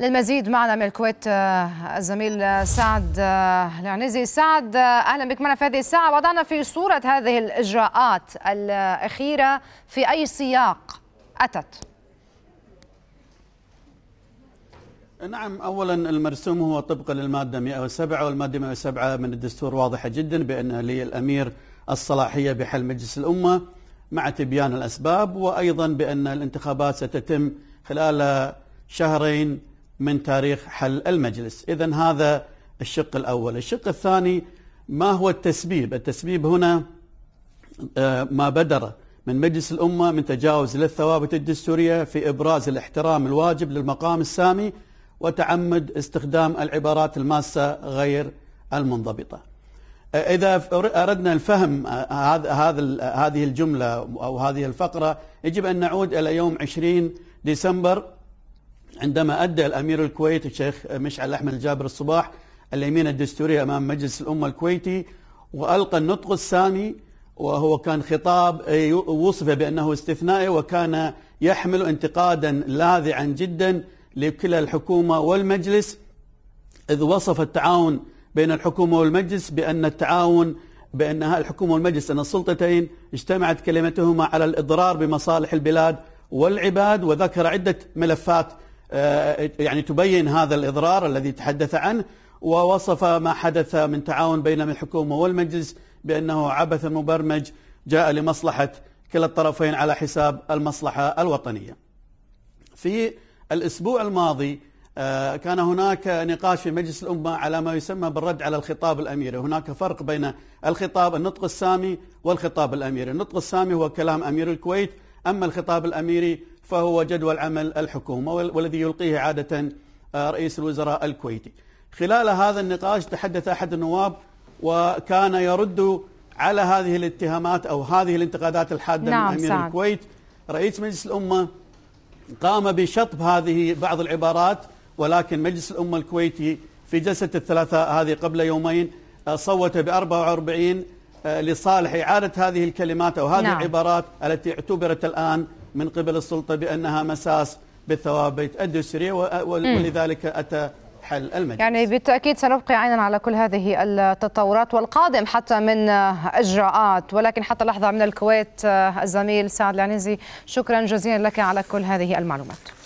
للمزيد معنا من الكويت آه، الزميل آه، سعد آه، العنزي سعد اهلا بك معنا في هذه الساعه وضعنا في صوره هذه الاجراءات الاخيره في اي سياق اتت نعم اولا المرسوم هو طبقا للماده 107 والماده 107 من الدستور واضحه جدا بان للامير الصلاحيه بحل مجلس الامه مع تبيان الاسباب وايضا بان الانتخابات ستتم خلال شهرين من تاريخ حل المجلس إذا هذا الشق الأول الشق الثاني ما هو التسبيب التسبيب هنا آه، ما بدر من مجلس الأمة من تجاوز للثوابت الدستورية في إبراز الاحترام الواجب للمقام السامي وتعمد استخدام العبارات الماسة غير المنضبطة آه، إذا أردنا الفهم آه، هذا هذه الجملة أو هذه الفقرة يجب أن نعود إلى يوم 20 ديسمبر عندما أدى الأمير الكويتي الشيخ مشعل أحمد الجابر الصباح اليمين الدستورية أمام مجلس الأمة الكويتي وألقى النطق السامي وهو كان خطاب وصف بأنه استثنائي وكان يحمل انتقادا لاذعا جدا لكلا الحكومة والمجلس إذ وصف التعاون بين الحكومة والمجلس بأن التعاون بأنها الحكومة والمجلس أن السلطتين اجتمعت كلمتهما على الإضرار بمصالح البلاد والعباد وذكر عدة ملفات آه، يعني تبين هذا الإضرار الذي تحدث عنه ووصف ما حدث من تعاون بين الحكومة والمجلس بأنه عبث مبرمج جاء لمصلحة كلا الطرفين على حساب المصلحة الوطنية في الأسبوع الماضي آه، كان هناك نقاش في مجلس الأمة على ما يسمى بالرد على الخطاب الأميري هناك فرق بين الخطاب النطق السامي والخطاب الأميري النطق السامي هو كلام أمير الكويت أما الخطاب الأميري فهو جدول عمل الحكومة والذي يلقيه عادة آه، رئيس الوزراء الكويتي خلال هذا النقاش تحدث أحد النواب وكان يرد على هذه الاتهامات أو هذه الانتقادات الحادة نعم من أمير سعد. الكويت رئيس مجلس الأمة قام بشطب هذه بعض العبارات ولكن مجلس الأمة الكويتي في جلسة الثلاثاء هذه قبل يومين آه، صوت ب 44 آه، لصالح إعادة هذه الكلمات أو هذه نعم. العبارات التي اعتبرت الآن من قبل السلطة بأنها مساس بالثوابت الدستورية آه، ولذلك أتى حل المجلس يعني بالتأكيد سنبقي عينا على كل هذه التطورات والقادم حتى من إجراءات ولكن حتى لحظة من الكويت آه، الزميل سعد العنزي شكرا جزيلا لك على كل هذه المعلومات